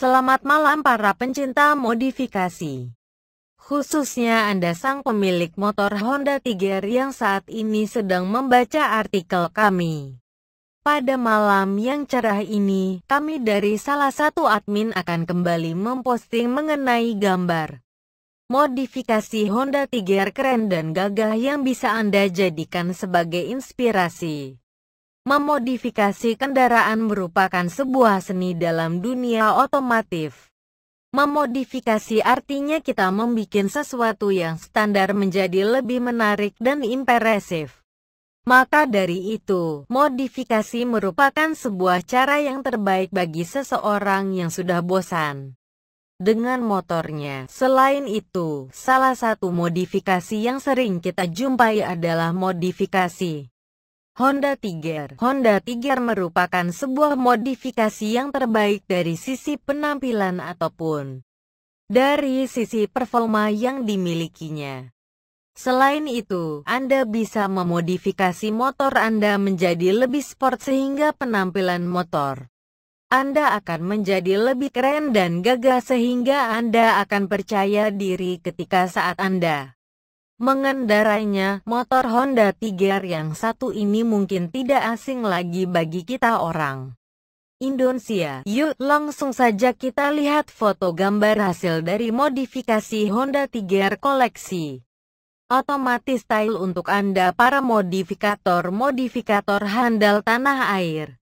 Selamat malam para pencinta modifikasi. Khususnya Anda sang pemilik motor Honda Tiger yang saat ini sedang membaca artikel kami. Pada malam yang cerah ini, kami dari salah satu admin akan kembali memposting mengenai gambar modifikasi Honda Tiger keren dan gagah yang bisa Anda jadikan sebagai inspirasi. Memodifikasi kendaraan merupakan sebuah seni dalam dunia otomotif. Memodifikasi artinya kita membuat sesuatu yang standar menjadi lebih menarik dan impresif. Maka dari itu, modifikasi merupakan sebuah cara yang terbaik bagi seseorang yang sudah bosan dengan motornya. Selain itu, salah satu modifikasi yang sering kita jumpai adalah modifikasi Honda Tiger Honda Tiger merupakan sebuah modifikasi yang terbaik dari sisi penampilan ataupun dari sisi performa yang dimilikinya. Selain itu, Anda bisa memodifikasi motor Anda menjadi lebih sport sehingga penampilan motor Anda akan menjadi lebih keren dan gagah sehingga Anda akan percaya diri ketika saat Anda Mengendarainya, motor Honda Tiger yang satu ini mungkin tidak asing lagi bagi kita orang Indonesia. Yuk, langsung saja kita lihat foto gambar hasil dari modifikasi Honda Tiger koleksi. Otomatis style untuk Anda para modifikator-modifikator handal tanah air.